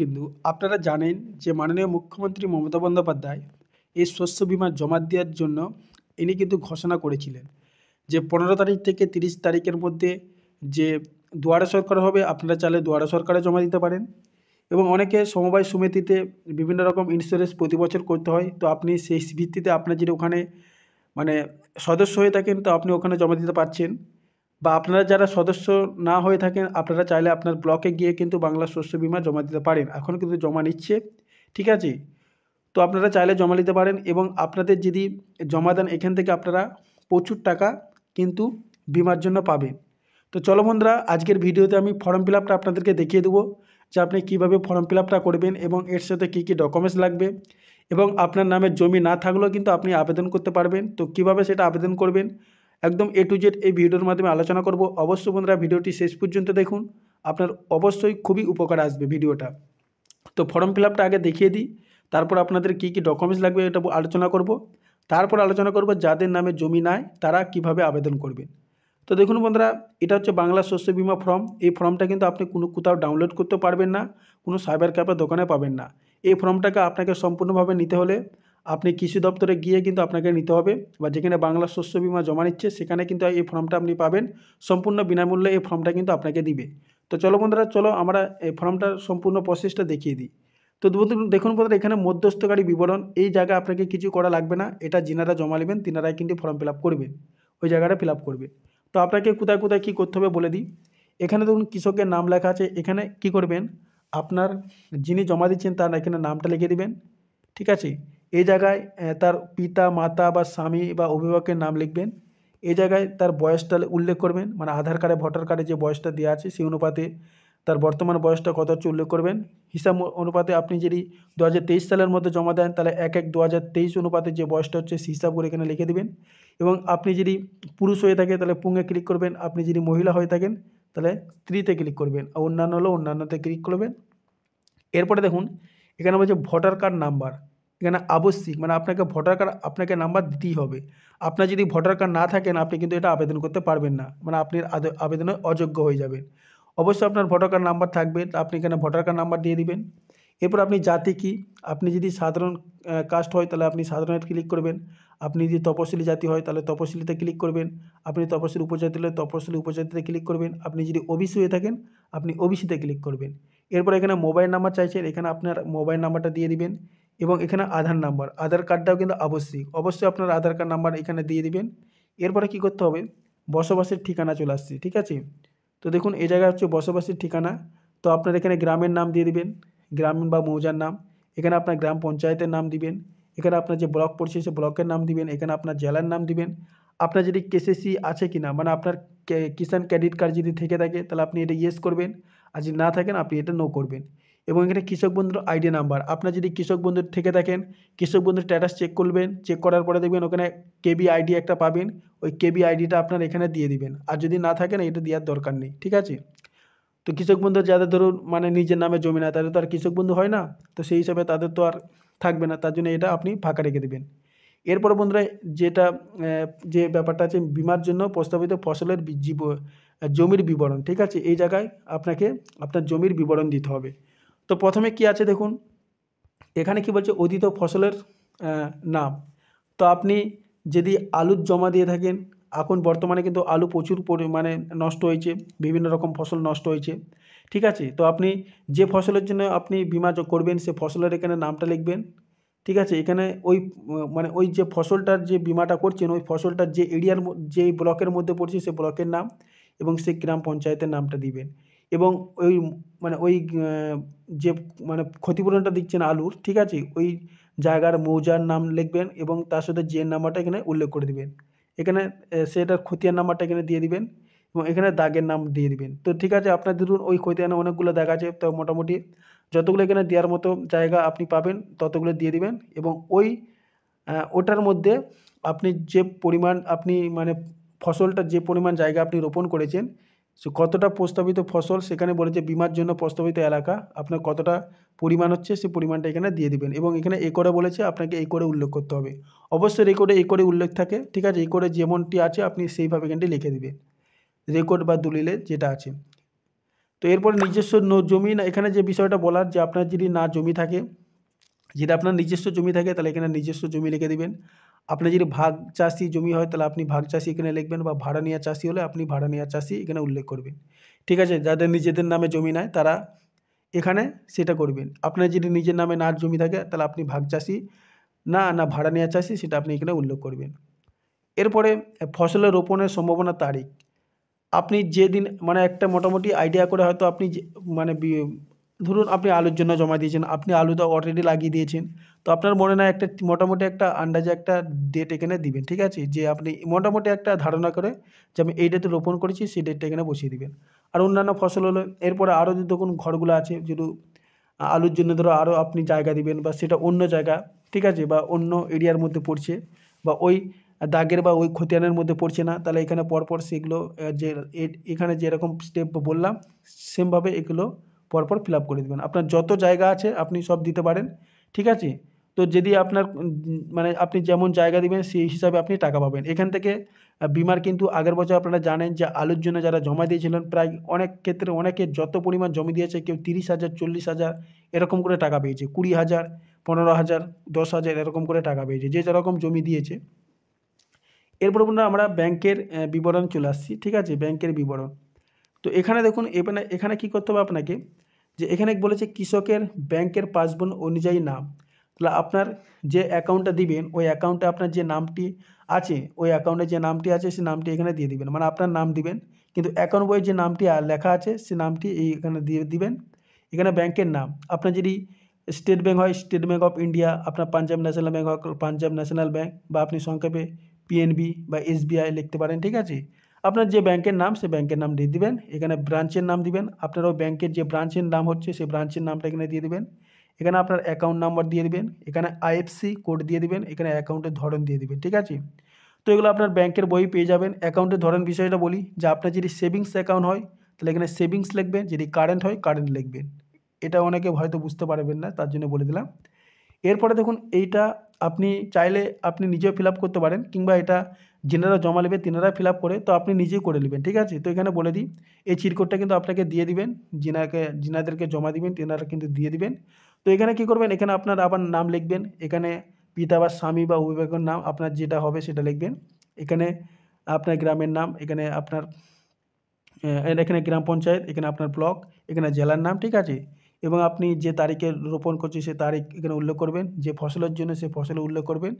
কিন্তু আপনারা জানেন যে মাননীয় মুখ্যমন্ত্রী মমতা বন্দ্যোপাধ্যায় এই শস্য বিমা জমা দেওয়ার জন্য ইনি কিন্তু ঘোষণা করেছিলেন যে পনেরো তারিখ থেকে তিরিশ তারিখের মধ্যে যে দুয়ারে সরকার হবে আপনারা চালে দুয়ারে সরকারে জমা দিতে পারেন এবং অনেকে সমবায় সমিতিতে বিভিন্ন রকম ইন্স্যুরেন্স প্রতি বছর করতে হয় তো আপনি সেই ভিত্তিতে আপনার যদি ওখানে মানে সদস্য হয়ে থাকেন তো আপনি ওখানে জমা দিতে পারছেন বা আপনারা যারা সদস্য না হয়ে থাকেন আপনারা চাইলে আপনার ব্লকে গিয়ে কিন্তু বাংলা শস্য বিমা জমা দিতে পারেন এখন কিন্তু জমা নিচ্ছে ঠিক আছে তো আপনারা চাইলে জমা নিতে পারেন এবং আপনাদের যদি জমা দেন এখান থেকে আপনারা প্রচুর টাকা কিন্তু বিমার জন্য পাবেন তো চলো বন্ধুরা আজকের ভিডিওতে আমি ফর্ম ফিল আপটা আপনাদেরকে দেখিয়ে দেবো যে আপনি কীভাবে ফর্ম ফিল আপটা করবেন এবং এর সাথে কী কী ডকুমেন্টস লাগবে এবং আপনার নামে জমি না থাকলেও কিন্তু আপনি আবেদন করতে পারবেন তো কিভাবে সেটা আবেদন করবেন একদম এ টু জেড এই ভিডিওর মাধ্যমে আলোচনা করব অবশ্যই বন্ধুরা ভিডিওটি শেষ পর্যন্ত দেখুন আপনার অবশ্যই খুবই উপকার আসবে ভিডিওটা তো ফর্ম ফিল আগে দেখিয়ে দিই তারপর আপনাদের কি কি ডকুমেন্টস লাগবে এটা আলোচনা করব তারপর আলোচনা করব যাদের নামে জমি নাই তারা কিভাবে আবেদন করবেন তো দেখুন বন্ধুরা এটা হচ্ছে বাংলা শস্য বিমা ফর্ম এই ফর্মটা কিন্তু আপনি কোনো কোথাও ডাউনলোড করতে পারবেন না কোনো সাইবার ক্যাফের দোকানে পাবেন না এই ফর্মটাকে আপনাকে সম্পূর্ণভাবে নিতে হলে আপনি কৃষি দপ্তরে গিয়ে কিন্তু আপনাকে নিতে হবে বা যেখানে বাংলা শস্য বিমা জমা নিচ্ছে সেখানে কিন্তু এই ফর্মটা আপনি পাবেন সম্পূর্ণ বিনামূল্যে এই ফর্মটা কিন্তু আপনাকে দিবে তো চলো বন্ধুরা চলো আমরা এই ফর্মটার সম্পূর্ণ প্রসেসটা দেখিয়ে দিই তো দেখুন বন্ধুরা এখানে মধ্যস্থকারী বিবরণ এই জায়গায় আপনাকে কিছু করা লাগবে না এটা যিনারা জমা নেবেন তিনারাই কিন্তু ফর্ম ফিল আপ করবেন ওই জায়গাটা ফিল আপ করবেন তো আপনাকে কোথায় কোথায় কী করতে হবে বলে দিই এখানে ধরুন কৃষকের নাম লেখা আছে এখানে কি করবেন আপনার যিনি জমা দিচ্ছেন তার এখানে নামটা লিখে দিবেন ঠিক আছে এ জায়গায় তার পিতা মাতা বা স্বামী বা অভিভাবকের নাম লিখবেন এ জায়গায় তার বয়সটা উল্লেখ করবেন মানে আধার কার্ডে ভোটার কার্ডে যে বয়সটা দেওয়া আছে সেই অনুপাতে তার বর্তমান বয়সটা কত হচ্ছে উল্লেখ করবেন হিসাব অনুপাতে আপনি যদি দু সালের মধ্যে জমা দেন তাহলে এক এক দু অনুপাতে যে বয়সটা হচ্ছে সেই হিসাব করে এখানে লিখে দেবেন এবং আপনি যদি পুরুষ হয়ে থাকে তাহলে পুঙে ক্লিক করবেন আপনি যদি মহিলা হয়ে থাকেন তাহলে স্ত্রীতে ক্লিক করবেন আর অন্যান্য হলো অন্যান্যতে ক্লিক করবেন এরপরে দেখুন এখানে বলছে ভোটার কার্ড নাম্বার এখানে আবশ্যিক মানে আপনাকে ভোটার কার্ড আপনাকে নাম্বার দিতেই হবে আপনার যদি ভোটার কার্ড না থাকেন আপনি কিন্তু এটা আবেদন করতে পারবেন না মানে আপনি আবেদনে অযোগ্য হয়ে যাবেন অবশ্যই আপনার ভোটার কার্ড নাম্বার থাকবে আপনি এখানে ভোটার কার্ড নাম্বার দিয়ে দিবেন এরপর আপনি জাতি কি আপনি যদি সাধারণ কাস্ট হয় তাহলে আপনি সাধারণের ক্লিক করবেন আপনি যদি তপশিলি জাতি হয় তাহলে তপশিলিতে ক্লিক করবেন আপনি তপশিলি উপজাতি হলে তপশিলি উপজাতিতে ক্লিক করবেন আপনি যদি ওবিসি হয়ে থাকেন আপনি ওবিসিতে ক্লিক করবেন এরপর এখানে মোবাইল নাম্বার চাইছেন এখানে আপনার মোবাইল নাম্বারটা দিয়ে দিবেন এবং এখানে আধার নাম্বার আধার কার্ডটাও কিন্তু আবশ্যিক অবশ্যই আপনার আধার কার্ড নাম্বার এখানে দিয়ে দিবেন এরপরে কি করতে হবে বসবাসের ঠিকানা চলে আসছে ঠিক আছে তো দেখুন এই জায়গায় হচ্ছে বসবাসের ঠিকানা তো আপনার এখানে গ্রামের নাম দিয়ে দিবেন গ্রামীণ বা মৌজার নাম এখানে আপনার গ্রাম পঞ্চায়েতের নাম দিবেন এখানে আপনার যে ব্লক পড়ছে সে ব্লকের নাম দিবেন এখানে আপনার জেলার নাম দিবেন আপনার যদি কেসিসি আছে কি না মানে আপনার কিষাণ ক্রেডিট কার্ড যদি থেকে থাকে তাহলে আপনি এটা ইয়েস করবেন আর যদি না থাকেন আপনি এটা নো করবেন এবং এখানে কৃষক বন্ধুর আইডি নাম্বার আপনার যদি কৃষক বন্ধুর থেকে থাকেন কৃষক বন্ধুর স্ট্যাটাস চেক করবেন চেক করার পরে দেখবেন ওখানে কেবি আইডি একটা পাবেন ওই কেবি আইডিটা আপনার এখানে দিয়ে দিবেন আর যদি না থাকেন এটা দেওয়ার দরকার নেই ঠিক আছে তো কৃষক বন্ধু যাদের ধরুন মানে নিজের নামে জমি না তাদের তো আর কৃষক বন্ধু হয় না তো সেই হিসাবে তাদের তো আর থাকবে না তার জন্য এটা আপনি ফাঁকা রেখে দেবেন এরপর বন্ধুরা যেটা যে ব্যাপারটা আছে বিমার জন্য প্রস্তাবিত ফসলের জীব জমির বিবরণ ঠিক আছে এই জায়গায় আপনাকে আপনার জমির বিবরণ দিতে হবে তো প্রথমে কি আছে দেখুন এখানে কি বলছে অতীত ফসলের নাম তো আপনি যদি আলুর জমা দিয়ে থাকেন এখন বর্তমানে কিন্তু আলু প্রচুর পরিমাণে নষ্ট হয়েছে বিভিন্ন রকম ফসল নষ্ট হয়েছে ঠিক আছে তো আপনি যে ফসলের জন্য আপনি বিমা করবেন সে ফসলের এখানে নামটা লিখবেন ঠিক আছে এখানে ওই মানে ওই যে ফসলটার যে বিমাটা করছেন ওই ফসলটার যে এরিয়ার যে ব্লকের মধ্যে পড়ছে সে ব্লকের নাম এবং সেই গ্রাম পঞ্চায়েতের নামটা দিবেন এবং ওই মানে ওই যে মানে ক্ষতিপূরণটা দিচ্ছেন আলুর ঠিক আছে ওই জায়গার মৌজার নাম লিখবেন এবং তার সাথে জিএন নাম্বারটা এখানে উল্লেখ করে দিবেন এখানে সেটার ক্ষতিয়ার নাম্বারটা এখানে দিয়ে দিবেন এবং এখানে দাগের নাম দিয়ে দিবেন তো ঠিক আছে আপনার ধরুন ওই খতিয়ানে অনেকগুলো দাগ আছে তো মোটামুটি যতগুলো এখানে দেওয়ার মতো জায়গা আপনি পাবেন ততগুলো দিয়ে দিবেন এবং ওই ওটার মধ্যে আপনি যে পরিমাণ আপনি মানে ফসলটা যে পরিমাণ জায়গা আপনি রোপণ করেছেন সো কতটা প্রস্তাবিত ফসল সেখানে বলেছে বিমার জন্য প্রস্তাবিত এলাকা আপনার কতটা পরিমাণ হচ্ছে সে পরিমাণটা এখানে দিয়ে দিবেন এবং এখানে একরে বলেছে আপনাকে একরে উল্লেখ করতে হবে অবশ্যই রেকর্ডে একরে উল্লেখ থাকে ঠিক আছে একরে যেমনটি আছে আপনি সেইভাবে এখানটি লিখে দেবে রেকর্ড বা দলিলে যেটা আছে তো এরপর নিজস্ব জমি এখানে যে বিষয়টা বলার যে আপনার যদি না জমি থাকে যদি আপনার নিজস্ব জমি থাকে তাহলে এখানে নিজস্ব জমি লিখে দেবেন আপনার যদি ভাগ চাষি জমি হয় তাহলে আপনি ভাগ চাষি এখানে লিখবেন বা ভাড়া নেওয়া চাষি হলে আপনি ভাড়া নেওয়া চাষি এখানে উল্লেখ করবেন ঠিক আছে যাদের নিজেদের নামে জমি নেয় তারা এখানে সেটা করবেন আপনার যদি নিজের নামে না জমি থাকে তাহলে আপনি ভাগ চাষি না না ভাড়া নেওয়া চাষি সেটা আপনি এখানে উল্লেখ করবেন এরপরে ফসলের রোপণের সম্ভাবনা তারিখ আপনি যেদিন মানে একটা মোটামুটি আইডিয়া করে হয়তো আপনি মানে ধরুন আপনি আলুর জন্য জমা দিয়েছেন আপনি তো অলরেডি লাগিয়ে দিয়েছেন তো আপনার মনে না একটা মোটামুটি একটা আন্দাজে একটা ডেট এখানে দিবেন ঠিক আছে যে আপনি মোটামুটি একটা ধারণা করে যে আমি এই ডেটে রোপণ করেছি সেই ডেটটা এখানে বসিয়ে দিবেন আর অন্যান্য ফসল হলো এরপরে আরও যদি দেখুন ঘরগুলো আছে যেহেতু আলুর জন্য ধরো আরও আপনি জায়গা দিবেন বা সেটা অন্য জায়গা ঠিক আছে বা অন্য এরিয়ার মধ্যে পড়ছে বা ওই দাগের বা ওই খতিয়ানের মধ্যে পড়ছে না তাহলে এখানে পরপর সেগুলো যে এখানে যেরকম স্টেপ বললাম সেমভাবে এগুলো পরপর ফিল করে দেবেন আপনার যত জায়গা আছে আপনি সব দিতে পারেন ঠিক আছে তো যদি আপনার মানে আপনি যেমন জায়গা দিবেন সেই হিসাবে আপনি টাকা পাবেন এখান থেকে বিমার কিন্তু আগের বছর আপনারা জানেন যে আলুর জন্য যারা জমা দিয়েছিলেন প্রায় অনেক ক্ষেত্রে অনেকে যত পরিমাণ জমি দিয়েছে কেউ তিরিশ হাজার চল্লিশ হাজার এরকম করে টাকা পেয়েছে কুড়ি হাজার পনেরো হাজার দশ হাজার এরকম করে টাকা পেয়েছে যে যেরকম জমি দিয়েছে এরপর আমরা ব্যাংকের বিবরণ চলে আসছি ঠিক আছে ব্যাংকের বিবরণ তো এখানে দেখুন এখানে এখানে কী করতে হবে আপনাকে যে এখানে বলেছে কৃষকের ব্যাংকের পাসবোন অনুযায়ী নাম তাহলে আপনার যে অ্যাকাউন্টটা দিবেন ওই অ্যাকাউন্টে আপনার যে নামটি আছে ওই অ্যাকাউন্টে যে নামটি আছে সেই নামটি এখানে দিয়ে দিবেন মানে আপনার নাম দিবেন কিন্তু অ্যাকাউন্ট বইয়ের যে নামটি লেখা আছে সে নামটি এই এখানে দিয়ে দিবেন এখানে ব্যাংকের নাম আপনার যদি স্টেট ব্যাঙ্ক হয় স্টেট ব্যাঙ্ক অফ ইন্ডিয়া আপনার পাঞ্জাব ন্যাশনাল ব্যাঙ্ক হয় পাঞ্জাব ন্যাশনাল ব্যাঙ্ক বা আপনি সংক্ষেপে পিএনবি বা এসবিআই লিখতে পারেন ঠিক আছে আপনার যে ব্যাংকের নাম সে ব্যাংকের নাম দিয়ে দিবেন এখানে ব্রাঞ্চের নাম দিবেন আপনারও ব্যাংকের যে ব্রাঞ্চের নাম হচ্ছে সেই ব্রাঞ্চের নামটা এখানে দিয়ে দেবেন এখানে আপনার অ্যাকাউন্ট নাম্বার দিয়ে দেবেন এখানে আইএফসি কোড দিয়ে দেবেন এখানে অ্যাকাউন্টের ধরন দিয়ে দিবেন ঠিক আছে তো এগুলো আপনার ব্যাংকের বই পেয়ে যাবেন অ্যাকাউন্টের ধরন বিষয়টা বলি যে আপনার যদি সেভিংস অ্যাকাউন্ট হয় তাহলে এখানে সেভিংস লিখবেন যদি কারেন্ট হয় কারেন্ট লিখবেন এটা অনেকে হয়তো বুঝতে পারবেন না তার জন্য বলে দিলাম এরপরে দেখুন এইটা আপনি চাইলে আপনি নিজেও ফিল করতে পারেন কিংবা এটা যেনারা জমা নেবেন তেনারা ফিল করে তো আপনি নিজেই করে নেবেন ঠিক আছে তো এখানে বলে দিই এই চিরকোডটা কিন্তু আপনাকে দিয়ে দিবেন যিনাকে যিনাদেরকে জমা দিবেন তেনারা কিন্তু দিয়ে দিবেন তো এখানে কি করবেন এখানে আপনার আবার নাম লিখবেন এখানে পিতা বা স্বামী বা অভিভাবকের নাম আপনার যেটা হবে সেটা লিখবেন এখানে আপনার গ্রামের নাম এখানে আপনার এখানে গ্রাম পঞ্চায়েত এখানে আপনার ব্লক এখানে জেলার নাম ঠিক আছে এবং আপনি যে তারিখে রোপণ করছে সে তারিখ এখানে উল্লেখ করবেন যে ফসলের জন্য সে ফসলে উল্লেখ করবেন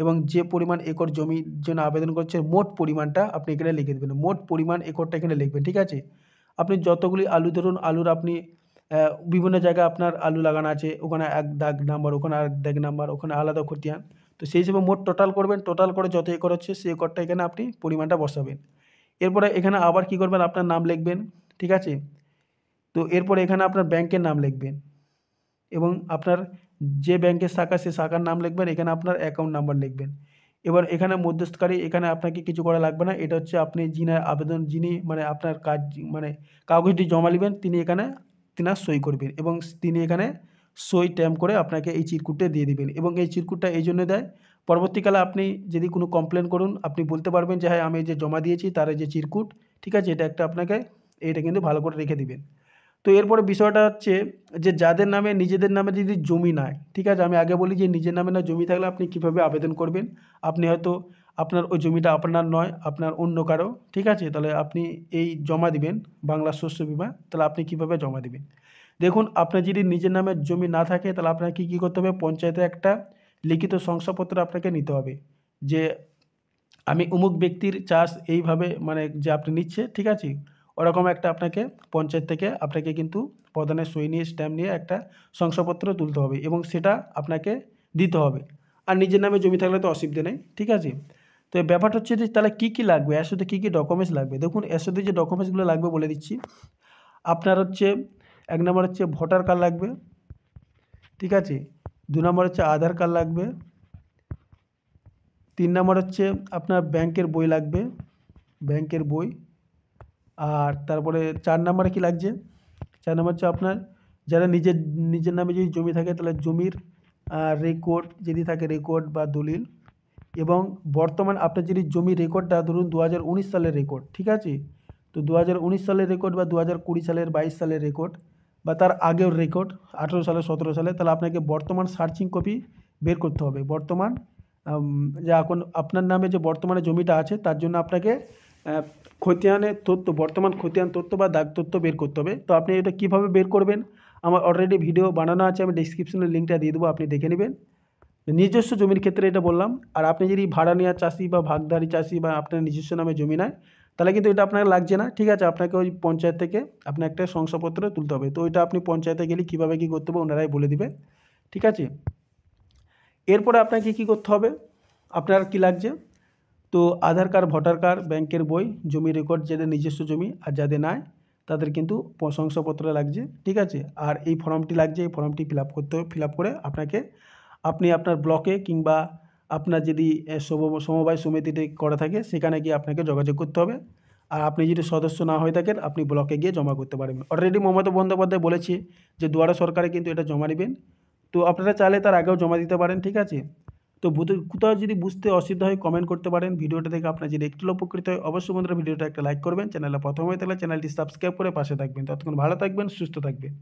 এবং যে পরিমাণ একর জমির জন্য আবেদন করছে মোট পরিমাণটা আপনি এখানে লিখে দেবেন মোট পরিমাণ একরটা এখানে লিখবেন ঠিক আছে আপনি যতগুলি আলু ধরুন আলুর আপনি বিভিন্ন জায়গায় আপনার আলু লাগানো আছে ওখানে এক দাগ নাম্বার ওখানে এক দাগ নাম্বার ওখানে আলাদা খতিয়ান তো সেই হিসেবে মোট টোটাল করবেন টোটাল করে যত একর হচ্ছে সেই একরটা এখানে আপনি পরিমাণটা বসাবেন এরপরে এখানে আবার কি করবেন আপনার নাম লিখবেন ঠিক আছে তো এরপরে এখানে আপনার ব্যাংকের নাম লিখবেন এবং আপনার যে ব্যাংকের শাখা সে শাখার নাম লিখবেন এখানে আপনার অ্যাকাউন্ট নাম্বার লিখবেন এবার এখানে মধ্যস্থকারী এখানে আপনাকে কিছু করা লাগবে না এটা হচ্ছে আপনি যিনি আবেদন যিনি মানে আপনার কাজ মানে কাগজটি জমা নেবেন তিনি এখানে তিনার সই করবেন এবং তিনি এখানে সই ট্যাম্প করে আপনাকে এই চিরকুটটা দিয়ে দেবেন এবং এই চিরকুটটা এই জন্য দেয় পরবর্তীকালে আপনি যদি কোনো কমপ্লেন করুন আপনি বলতে পারবেন যে হ্যাঁ আমি যে জমা দিয়েছি তার যে চিরকুট ঠিক আছে এটা একটা আপনাকে এটা কিন্তু ভালো করে রেখে দিবেন তো এরপরে বিষয়টা হচ্ছে যে যাদের নামে নিজেদের নামে যদি জমি নাই ঠিক আছে আমি আগে বলি যে নিজের নামে না জমি থাকলে আপনি কিভাবে আবেদন করবেন আপনি হয়তো আপনার ওই জমিটা আপনার নয় আপনার অন্য কারো ঠিক আছে তাহলে আপনি এই জমা দিবেন বাংলা শস্য বিমা তাহলে আপনি কিভাবে জমা দিবেন দেখুন আপনার যদি নিজের নামে জমি না থাকে তাহলে আপনাকে কী করতে হবে পঞ্চায়েতে একটা লিখিত শংসাপত্র আপনাকে নিতে হবে যে আমি অমুক ব্যক্তির চাষ এইভাবে মানে যে আপনি নিচ্ছে ঠিক আছে ওরকম একটা আপনাকে পঞ্চায়েত থেকে আপনাকে কিন্তু প্রধানের সই নিয়ে স্ট্যাম্প নিয়ে একটা শংসাপত্র তুলতে হবে এবং সেটা আপনাকে দিতে হবে আর নিজের নামে জমি থাকলে তো অসুবিধে নেই ঠিক আছে তো এই ব্যাপারটা হচ্ছে যে তাহলে কী কী লাগবে এর সাথে কী কী ডকুমেন্টস লাগবে দেখুন এর সাথে যে ডকুমেন্টসগুলো লাগবে বলে দিচ্ছি আপনার হচ্ছে এক নম্বর হচ্ছে ভোটার কার্ড লাগবে ঠিক আছে দু নম্বর হচ্ছে আধার কার্ড লাগবে তিন নম্বর হচ্ছে আপনার ব্যাংকের বই লাগবে ব্যাংকের বই আর তারপরে চার নম্বরে কী লাগছে চার নম্বর হচ্ছে আপনার যারা নিজের নিজের নামে যদি জমি থাকে তাহলে জমির রেকর্ড যদি থাকে রেকর্ড বা দলিল এবং বর্তমান আপনার যদি জমির রেকর্ডটা ধরুন দু সালের রেকর্ড ঠিক আছে তো দু সালের রেকর্ড বা দু সালের বাইশ সালের রেকর্ড বা তার আগের রেকর্ড আঠেরো সালে সতেরো সালে তাহলে আপনাকে বর্তমান সার্চিং কপি বের করতে হবে বর্তমান যে এখন আপনার নামে যে বর্তমানে জমিটা আছে তার জন্য আপনাকে খতিয়ানের তথ্য বর্তমান খতিয়ান তথ্য বা দাগ তথ্য বের করতে হবে তো আপনি এটা কিভাবে বের করবেন আমার অলরেডি ভিডিও বানানো আছে আমি ডিসক্রিপশনের লিঙ্কটা দিয়ে দেবো আপনি দেখে নেবেন নিজস্ব জমির ক্ষেত্রে এটা বললাম আর আপনি যদি ভাড়া নেওয়া চাষি বা ভাগধারী চাষি বা আপনার নিজস্ব নামে জমি নেয় তাহলে কিন্তু এটা আপনাকে লাগছে না ঠিক আছে আপনাকে ওই পঞ্চায়েত থেকে আপনার একটা শংসাপত্র তুলতে হবে তো ওইটা আপনি পঞ্চায়েতে গেলে কীভাবে কী করতে হবে ওনারাই বলে দিবে ঠিক আছে এরপরে আপনাকে কি করতে হবে আপনার কি লাগছে তো আধার কার্ড ভোটার কার্ড ব্যাংকের বই জমি রেকর্ড যাদের নিজস্ব জমি আর যাদের নাই তাদের কিন্তু প্রশংসাপত্র লাগছে ঠিক আছে আর এই ফর্মটি লাগছে এই ফর্মটি ফিল আপ করতে হবে ফিল আপ করে আপনাকে আপনি আপনার ব্লকে কিংবা আপনার যদি সমবায় সমিতিতে করা থাকে সেখানে গিয়ে আপনাকে যোগাযোগ করতে হবে আর আপনি যদি সদস্য না হয়ে থাকেন আপনি ব্লকে গিয়ে জমা করতে পারবেন অলরেডি মমতা বন্দ্যোপাধ্যায় বলেছে যে দুয়ারা সরকারে কিন্তু এটা জমা নেবেন তো আপনারা চাইলে তার আগেও জমা দিতে পারেন ঠিক আছে তো কোথাও যদি বুঝতে অসুবিধা হয় কমেন্ট করতে পারেন ভিডিওটা দেখে আপনার যদি একটু উপকৃত হয় অবশ্যই বন্ধুরা ভিডিওটা একটা লাইক করবেন চ্যানেলে প্রথম হয়ে তাহলে চ্যানেলটি সাবস্ক্রাইব করে পাশে থাকবেন ততক্ষণ ভালো থাকবেন সুস্থ থাকবেন